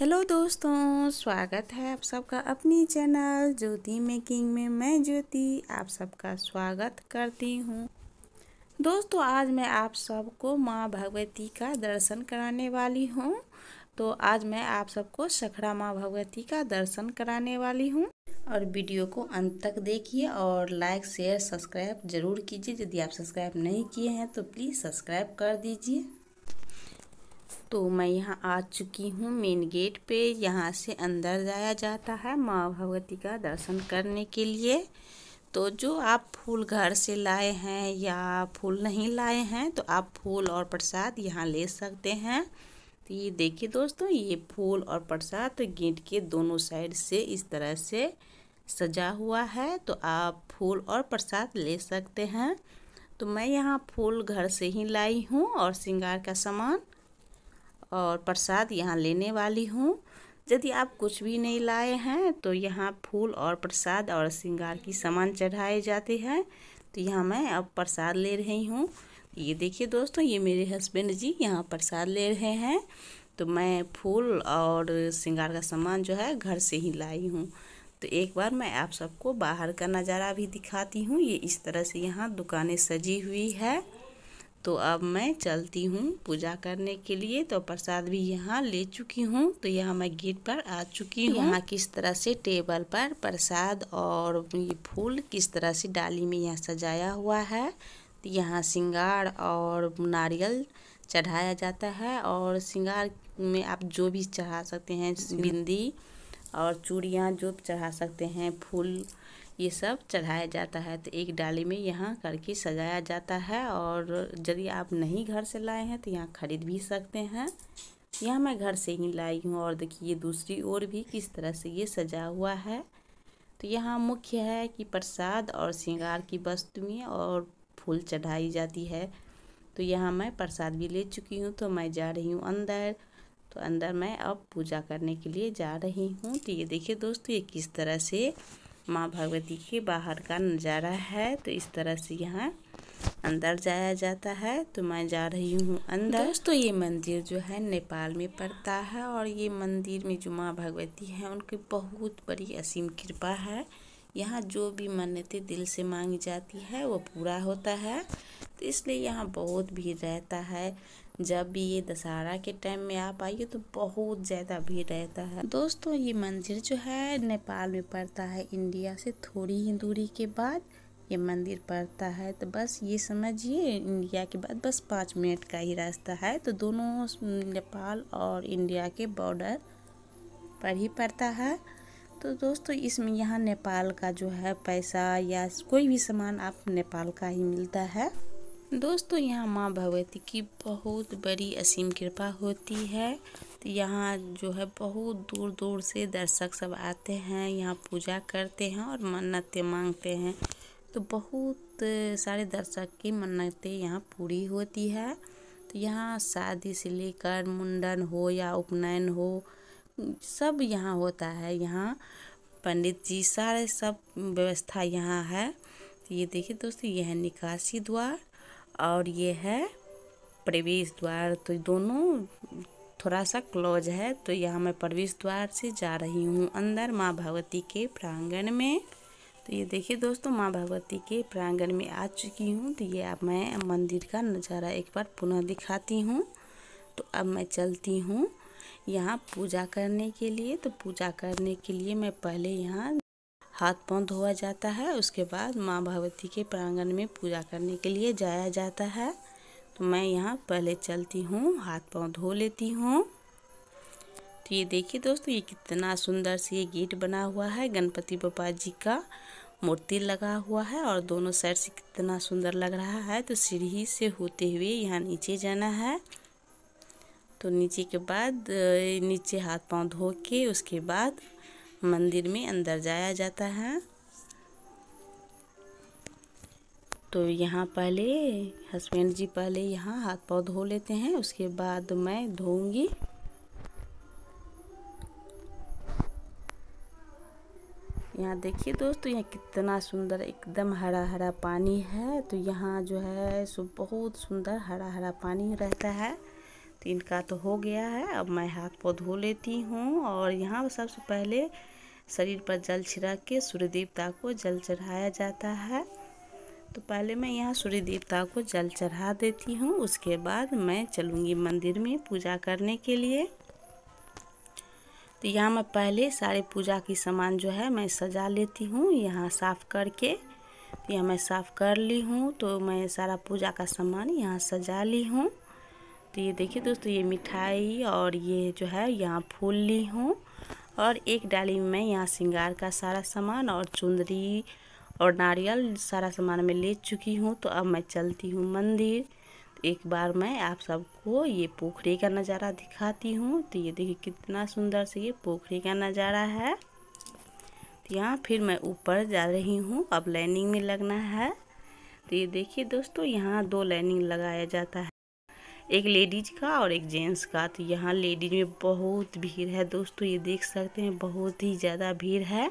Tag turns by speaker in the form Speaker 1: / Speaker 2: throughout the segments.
Speaker 1: hello दोस्तों स्वागत है आप सबका अपनी चैनल ज्योति मेकिंग में मैं ज्योति आप सबका स्वागत करती हूँ दोस्तों आज मैं आप सबको माँ भगवती का दर्शन कराने वाली हूँ तो आज मैं आप सबको सखड़ा माँ भगवती का दर्शन कराने वाली हूँ और वीडियो को अंत तक देखिए और लाइक शेयर सब्सक्राइब जरूर कीजिए यदि आप सब्सक्राइब नहीं किए हैं तो प्लीज़ सब्सक्राइब कर दीजिए तो मैं यहाँ आ चुकी हूँ मेन गेट पे यहाँ से अंदर जाया जाता है माँ भगवती का दर्शन करने के लिए तो जो आप फूल घर से लाए हैं या फूल नहीं लाए हैं तो आप फूल और प्रसाद यहाँ ले सकते हैं तो ये देखिए दोस्तों ये फूल और प्रसाद तो गेट के दोनों साइड से इस तरह से सजा हुआ है तो आप फूल और प्रसाद ले सकते हैं तो मैं यहाँ फूल घर से ही लाई हूँ और श्रृंगार का सामान और प्रसाद यहाँ लेने वाली हूँ यदि आप कुछ भी नहीं लाए हैं तो यहाँ फूल और प्रसाद और श्रृंगार की सामान चढ़ाए जाते हैं तो यहाँ मैं अब प्रसाद ले रही हूँ ये देखिए दोस्तों ये मेरे हस्बैंड जी यहाँ प्रसाद ले रहे हैं तो मैं फूल और श्रृंगार का सामान जो है घर से ही लाई हूँ तो एक बार मैं आप सबको बाहर का नज़ारा भी दिखाती हूँ ये इस तरह से यहाँ दुकानें सजी हुई है तो अब मैं चलती हूँ पूजा करने के लिए तो प्रसाद भी यहाँ ले चुकी हूँ तो यहाँ मैं गेट पर आ चुकी हूँ यहाँ किस तरह से टेबल पर प्रसाद और ये फूल किस तरह से डाली में यहाँ सजाया हुआ है तो यहाँ सिंगार और नारियल चढ़ाया जाता है और सिंगार में आप जो भी चढ़ा सकते हैं बिंदी और चूड़ियाँ जो चढ़ा सकते हैं फूल ये सब चढ़ाया जाता है तो एक डाली में यहाँ करके सजाया जाता है और यदि आप नहीं घर से लाए हैं तो यहाँ ख़रीद भी सकते हैं यहाँ मैं घर से ही लाई हूँ और देखिए ये दूसरी ओर भी किस तरह से ये सजा हुआ है तो यहाँ मुख्य है कि प्रसाद और श्रृंगार की वस्तुएँ और फूल चढ़ाई जाती है तो यहाँ मैं प्रसाद भी ले चुकी हूँ तो मैं जा रही हूँ अंदर तो अंदर मैं अब पूजा करने के लिए जा रही हूँ तो ये देखिए दोस्तों ये किस तरह से माँ भगवती के बाहर का नज़ारा है तो इस तरह से यहाँ अंदर जाया जाता है तो मैं जा रही हूँ अंदर दोस्तों ये मंदिर जो है नेपाल में पड़ता है और ये मंदिर में जो माँ भगवती हैं उनकी बहुत बड़ी असीम कृपा है यहाँ जो भी मन्नतें दिल से मांगी जाती है वो पूरा होता है तो इसलिए यहाँ बहुत भीड़ रहता है जब भी ये दशहरा के टाइम में आप आइए तो बहुत ज़्यादा भीड़ रहता है दोस्तों ये मंदिर जो है नेपाल में पड़ता है इंडिया से थोड़ी ही दूरी के बाद ये मंदिर पड़ता है तो बस ये समझिए इंडिया के बाद बस पाँच मिनट का ही रास्ता है तो दोनों नेपाल और इंडिया के बॉर्डर पर ही पड़ता है तो दोस्तों इसमें यहाँ नेपाल का जो है पैसा या कोई भी सामान आप नेपाल का ही मिलता है दोस्तों यहाँ माँ भगवती की बहुत बड़ी असीम कृपा होती है तो यहाँ जो है बहुत दूर दूर से दर्शक सब आते हैं यहाँ पूजा करते हैं और मन्नतें मांगते हैं तो बहुत सारे दर्शक की मन्नतें यहाँ पूरी होती है तो यहाँ शादी से लेकर मुंडन हो या उपनयन हो सब यहाँ होता है यहाँ पंडित जी सारे सब व्यवस्था यहाँ है तो ये देखिए दोस्तों यह निकासी द्वार और ये है प्रवेश द्वार तो दोनों थोड़ा सा क्लोज है तो यहाँ मैं प्रवेश द्वार से जा रही हूँ अंदर माँ भगवती के प्रांगण में तो ये देखिए दोस्तों माँ भगवती के प्रांगण में आ चुकी हूँ तो ये अब मैं मंदिर का नज़ारा एक बार पुनः दिखाती हूँ तो अब मैं चलती हूँ यहाँ पूजा करने के लिए तो पूजा करने के लिए मैं पहले यहाँ हाथ पाँव धोया जाता है उसके बाद माँ भगवती के प्रांगण में पूजा करने के लिए जाया जाता है तो मैं यहाँ पहले चलती हूँ हाथ पाँव धो लेती हूँ तो ये देखिए दोस्तों ये कितना सुंदर से ये गेट बना हुआ है गणपति बापा जी का मूर्ति लगा हुआ है और दोनों साइड से कितना सुंदर लग रहा है तो सीढ़ी से होते हुए यहाँ नीचे जाना है तो नीचे के बाद नीचे हाथ पांव धो के उसके बाद मंदिर में अंदर जाया जाता है तो यहाँ पहले हस्बैंड जी पहले यहाँ हाथ पाँव धो लेते हैं उसके बाद मैं धोऊंगी यहाँ देखिए दोस्तों यहाँ कितना सुंदर एकदम हरा हरा पानी है तो यहाँ जो है सो बहुत सुंदर हरा हरा पानी रहता है तीन का तो हो गया है अब मैं हाथ पो धो लेती हूँ और यहाँ सबसे पहले शरीर पर जल छिड़क के सूर्य देवता को जल चढ़ाया जाता है तो पहले मैं यहाँ सूर्य देवता को जल चढ़ा देती हूँ उसके बाद मैं चलूँगी मंदिर में पूजा करने के लिए तो यहाँ मैं पहले सारे पूजा की सामान जो है मैं सजा लेती हूँ यहाँ साफ़ करके तो यहाँ मैं साफ़ कर ली हूँ तो मैं सारा पूजा का सामान यहाँ सजा ली हूँ तो ये देखिए दोस्तों ये मिठाई और ये जो है यहाँ फूल ली हूँ और एक डाली में मैं यहाँ सिंगार का सारा सामान और चुंदरी और नारियल सारा सामान मैं ले चुकी हूँ तो अब मैं चलती हूँ मंदिर एक बार मैं आप सबको ये पोखरे का नज़ारा दिखाती हूँ तो ये देखिए कितना सुंदर से ये पोखरे का नज़ारा है तो यहाँ फिर मैं ऊपर जा रही हूँ अब लाइनिंग में लगना है तो ये देखिए दोस्तों यहाँ दो लाइनिंग लगाया जाता है एक लेडीज़ का और एक जेंट्स का तो यहाँ लेडीज में बहुत भीड़ है दोस्तों ये देख सकते हैं बहुत ही ज़्यादा भीड़ है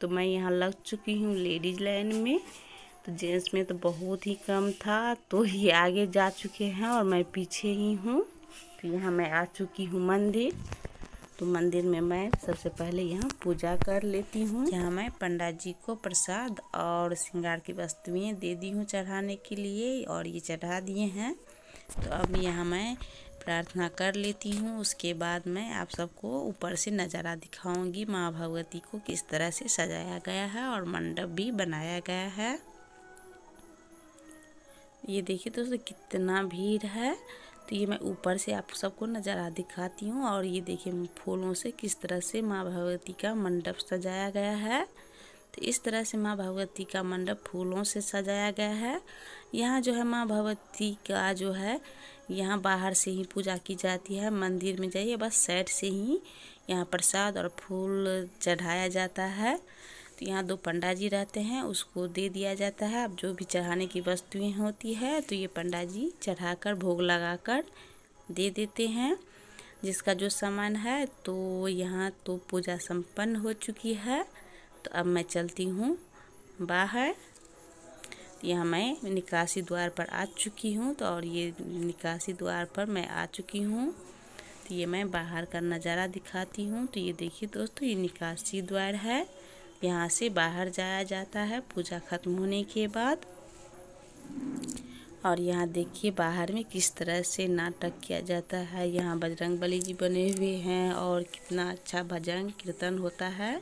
Speaker 1: तो मैं यहाँ लग चुकी हूँ लेडीज लाइन में तो जेंट्स में तो बहुत ही कम था तो ये आगे जा चुके हैं और मैं पीछे ही हूँ तो यहाँ मैं आ चुकी हूँ मंदिर तो मंदिर में मैं सबसे पहले यहाँ पूजा कर लेती हूँ यहाँ मैं पंडा जी को प्रसाद और श्रृंगार की वस्तुएँ दे दी हूँ चढ़ाने के लिए और ये चढ़ा दिए हैं तो अब यहाँ मैं प्रार्थना कर लेती हूँ उसके बाद मैं आप सबको ऊपर से नज़ारा दिखाऊंगी माँ भगवती को किस तरह से सजाया गया है और मंडप भी बनाया गया है ये देखिए दोस्तों कितना भीड़ है तो ये मैं ऊपर से आप सबको नज़ारा दिखाती हूँ और ये देखिए फूलों से किस तरह से माँ भगवती का मंडप सजाया गया है तो इस तरह से माँ भगवती का मंडप फूलों से सजाया गया है यहाँ जो है माँ भगवती का जो है यहाँ बाहर से ही पूजा की जाती है मंदिर में जाइए बस साइड से ही यहाँ प्रसाद और फूल चढ़ाया जाता है तो यहाँ दो पंडा जी रहते हैं उसको दे दिया जाता है अब जो भी चढ़ाने की वस्तुएं होती है तो ये पंडा जी चढ़ाकर भोग लगाकर दे देते हैं जिसका जो सामान है तो यहाँ तो पूजा संपन्न हो चुकी है तो अब मैं चलती हूँ बाहर यहाँ मैं निकासी द्वार पर आ चुकी हूँ तो और ये निकासी द्वार पर मैं आ चुकी हूँ तो ये मैं बाहर का नज़ारा दिखाती हूँ तो ये देखिए दोस्तों ये निकासी द्वार है यहाँ से बाहर जाया जाता है पूजा ख़त्म होने के बाद और यहाँ देखिए बाहर में किस तरह से नाटक किया जाता है यहाँ बजरंग बली जी बने हुए हैं और कितना अच्छा भजन कीर्तन होता है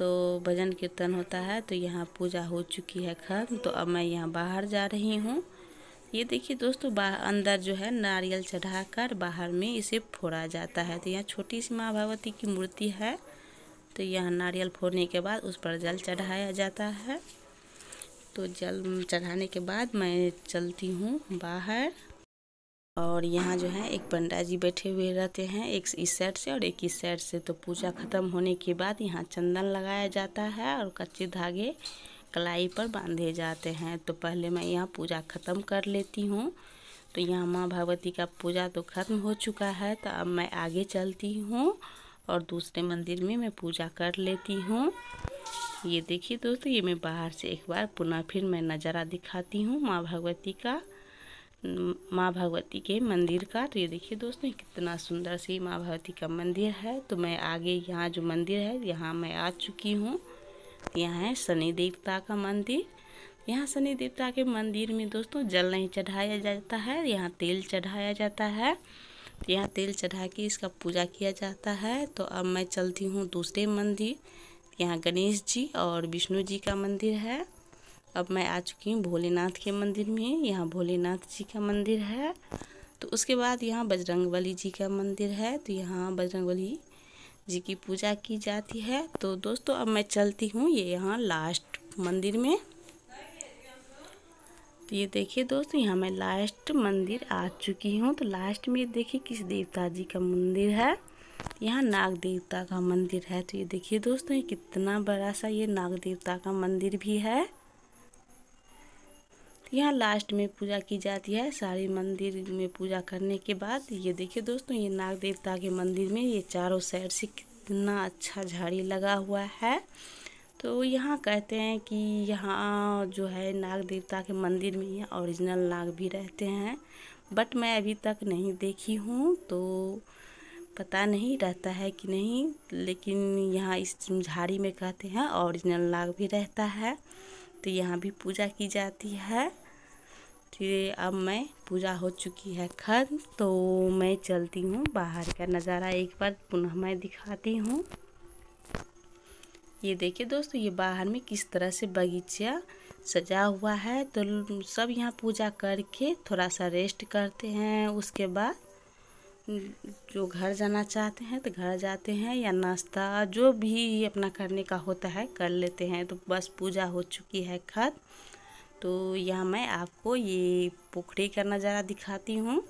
Speaker 1: तो भजन कीर्तन होता है तो यहाँ पूजा हो चुकी है खत्म तो अब मैं यहाँ बाहर जा रही हूँ ये देखिए दोस्तों अंदर जो है नारियल चढ़ाकर बाहर में इसे फोड़ा जाता है तो यहाँ छोटी सी माँ भगवती की मूर्ति है तो यहाँ नारियल फोड़ने के बाद उस पर जल चढ़ाया जाता है तो जल चढ़ाने के बाद मैं चलती हूँ बाहर और यहाँ जो है एक पंडा जी बैठे हुए रहते हैं एक इस साइड से और एक इस साइड से तो पूजा ख़त्म होने के बाद यहाँ चंदन लगाया जाता है और कच्चे धागे कलाई पर बांधे जाते हैं तो पहले मैं यहाँ पूजा ख़त्म कर लेती हूँ तो यहाँ माँ भगवती का पूजा तो ख़त्म हो चुका है तो अब मैं आगे चलती हूँ और दूसरे मंदिर में मैं पूजा कर लेती हूँ ये देखिए दोस्तों ये मैं बाहर से एक बार पुनः फिर मैं नज़ारा दिखाती हूँ माँ भगवती का माँ भगवती के मंदिर का तो ये देखिए दोस्तों कितना सुंदर सी माँ भगवती का मंदिर है तो मैं आगे यहाँ जो मंदिर है यहाँ मैं आ चुकी हूँ यहाँ है शनि देवता का मंदिर यहाँ शनि देवता के मंदिर में दोस्तों जल नहीं चढ़ाया जाता है यहाँ तेल चढ़ाया जाता है तो यहाँ तेल चढ़ा के इसका पूजा किया जाता है तो अब मैं चलती हूँ दूसरे मंदिर यहाँ गणेश जी और विष्णु जी का मंदिर है अब मैं आ चुकी हूँ भोलेनाथ के मंदिर में यहाँ भोलेनाथ जी का मंदिर है तो उसके बाद यहाँ बजरंगबली जी का मंदिर है तो यहाँ बजरंगबली जी की पूजा की जाती है तो दोस्तों अब मैं चलती हूँ ये यहाँ लास्ट मंदिर में तो ये देखिए दोस्तों यहाँ मैं लास्ट मंदिर आ चुकी हूँ तो लास्ट में ये देखिए किस देवता जी का मंदिर है यहाँ नाग देवता का मंदिर है तो ये देखिए दोस्तों ये कितना बड़ा सा ये नाग देवता का मंदिर भी है यहाँ लास्ट में पूजा की जाती है सारी मंदिर में पूजा करने के बाद ये देखिए दोस्तों ये नाग देवता के मंदिर में ये चारों साइड से कितना अच्छा झाड़ी लगा हुआ है तो यहाँ कहते हैं कि यहाँ जो है नाग देवता के मंदिर में यहाँ ओरिजिनल नाग भी रहते हैं बट मैं अभी तक नहीं देखी हूँ तो पता नहीं रहता है कि नहीं लेकिन यहाँ इस झाड़ी में कहते हैं ओरिजिनल नाग भी रहता है तो यहाँ भी पूजा की जाती है तो अब मैं पूजा हो चुकी है खत्म तो मैं चलती हूँ बाहर का नज़ारा एक बार पुनः मैं दिखाती हूँ ये देखिए दोस्तों ये बाहर में किस तरह से बगीचा सजा हुआ है तो सब यहाँ पूजा करके थोड़ा सा रेस्ट करते हैं उसके बाद जो घर जाना चाहते हैं तो घर जाते हैं या नाश्ता जो भी अपना करने का होता है कर लेते हैं तो बस पूजा हो चुकी है खत तो यहाँ मैं आपको ये पोखरे का नज़ारा दिखाती हूँ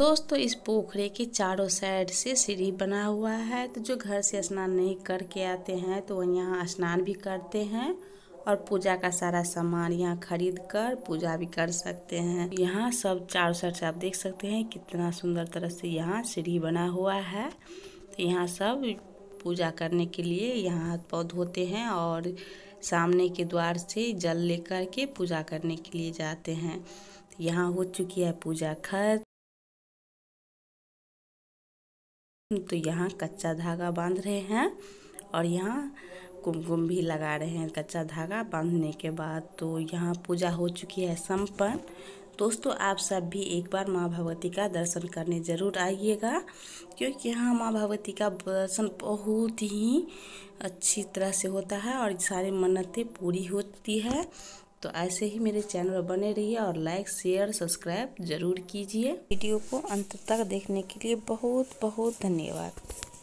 Speaker 1: दोस्तों इस पोखरे के चारों साइड से सीढ़ी बना हुआ है तो जो घर से स्नान नहीं करके आते हैं तो यहाँ स्नान भी करते हैं और पूजा का सारा सामान यहाँ खरीद कर पूजा भी कर सकते हैं यहाँ सब चारों साइड से आप देख सकते हैं कितना सुंदर तरह से यहाँ सीढ़ी बना हुआ है तो यहाँ सब पूजा करने के लिए यहाँ हाथ पौध होते हैं और सामने के द्वार से जल लेकर के पूजा करने के लिए जाते हैं तो यहाँ हो चुकी है पूजा खर्च तो यहाँ कच्चा धागा बांध रहे हैं और यहाँ कुमकुम भी लगा रहे हैं कच्चा धागा बांधने के बाद तो यहाँ पूजा हो चुकी है संपन्न दोस्तों आप सब भी एक बार माँ भगवती का दर्शन करने ज़रूर आइएगा क्योंकि यहाँ माँ भगवती का दर्शन बहुत ही अच्छी तरह से होता है और सारी मन्नतें पूरी होती है तो ऐसे ही मेरे चैनल पर बने रहिए और लाइक शेयर सब्सक्राइब जरूर कीजिए वीडियो को अंत तक देखने के लिए बहुत बहुत धन्यवाद